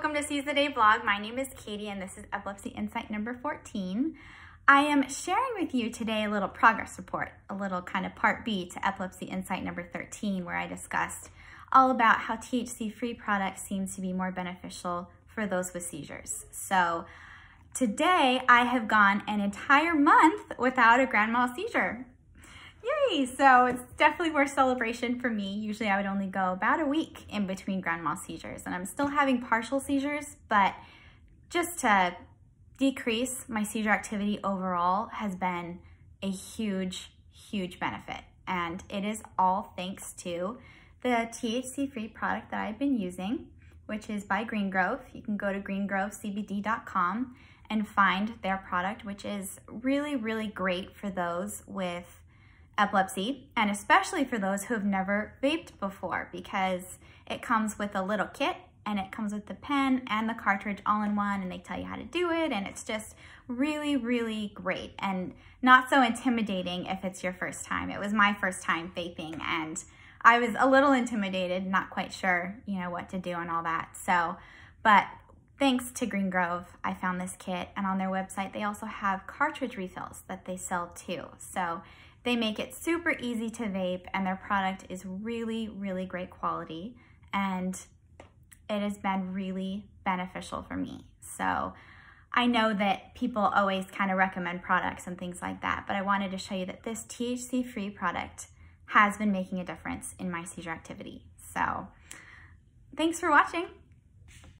welcome to Seize the Day vlog. My name is Katie and this is Epilepsy Insight number 14. I am sharing with you today a little progress report, a little kind of part B to Epilepsy Insight number 13 where I discussed all about how THC-free products seem to be more beneficial for those with seizures. So today I have gone an entire month without a grand mal seizure Yay! So it's definitely worth celebration for me. Usually I would only go about a week in between grandma seizures and I'm still having partial seizures, but just to decrease my seizure activity overall has been a huge, huge benefit. And it is all thanks to the THC-free product that I've been using, which is by Greengrove. You can go to greengrovecbd.com and find their product, which is really, really great for those with epilepsy, and especially for those who have never vaped before because it comes with a little kit and it comes with the pen and the cartridge all in one and they tell you how to do it and it's just really, really great and not so intimidating if it's your first time. It was my first time vaping and I was a little intimidated, not quite sure, you know, what to do and all that. So, but Thanks to Green Grove, I found this kit, and on their website, they also have cartridge refills that they sell too. So they make it super easy to vape and their product is really, really great quality and it has been really beneficial for me. So I know that people always kind of recommend products and things like that, but I wanted to show you that this THC-free product has been making a difference in my seizure activity. So thanks for watching.